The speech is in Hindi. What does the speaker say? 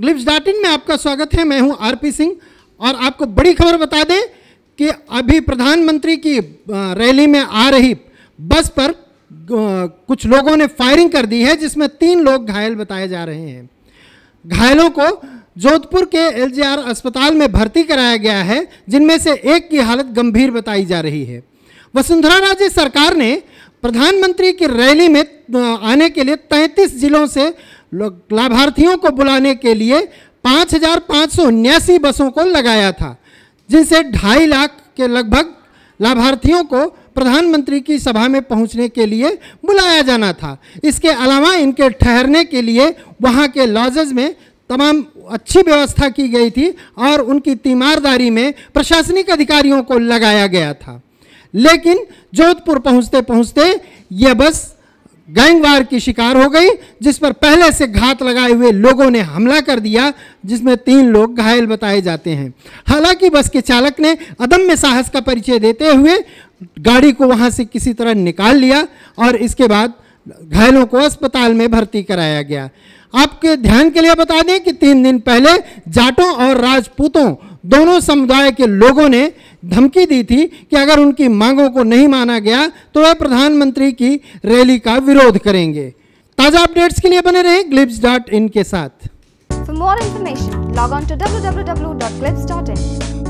ग्लिप्स डॉट इन में आपका स्वागत है मैं हूं आरपी सिंह और आपको बड़ी खबर बता दें कि अभी प्रधानमंत्री की रैली में आ रही बस पर कुछ लोगों ने फायरिंग कर दी है जिसमें तीन लोग घायल बताए जा रहे हैं घायलों को जोधपुर के एलजीआर अस्पताल में भर्ती कराया गया है जिनमें से एक की हालत गंभीर बताई जा रही है वसुंधरा राजे सरकार ने प्रधानमंत्री की रैली में आने के लिए 33 जिलों से लाभार्थियों को बुलाने के लिए पाँच हजार पाँच सौ उन्यासी बसों को लगाया था जिनसे ढाई लाख के लगभग लाभार्थियों को प्रधानमंत्री की सभा में पहुंचने के लिए बुलाया जाना था इसके अलावा इनके ठहरने के लिए वहाँ के लॉजेज में तमाम अच्छी व्यवस्था की गई थी और उनकी तीमारदारी में प्रशासनिक अधिकारियों को लगाया गया था लेकिन जोधपुर पहुंचते पहुंचते यह बस गैंगवार की शिकार हो गई जिस पर पहले से घात लगाए हुए लोगों ने हमला कर दिया जिसमें तीन लोग घायल बताए जाते हैं हालांकि बस के चालक ने अदम्य साहस का परिचय देते हुए गाड़ी को वहां से किसी तरह निकाल लिया और इसके बाद घायलों को अस्पताल में भर्ती कराया गया आपके ध्यान के लिए बता दें कि तीन दिन पहले जाटों और राजपूतों दोनों समुदाय के लोगों ने धमकी दी थी कि अगर उनकी मांगों को नहीं माना गया तो वह प्रधानमंत्री की रैली का विरोध करेंगे ताज़ा अपडेट्स के लिए बने रहें ग्लिप्स डॉट इन के साथ for more information log on to W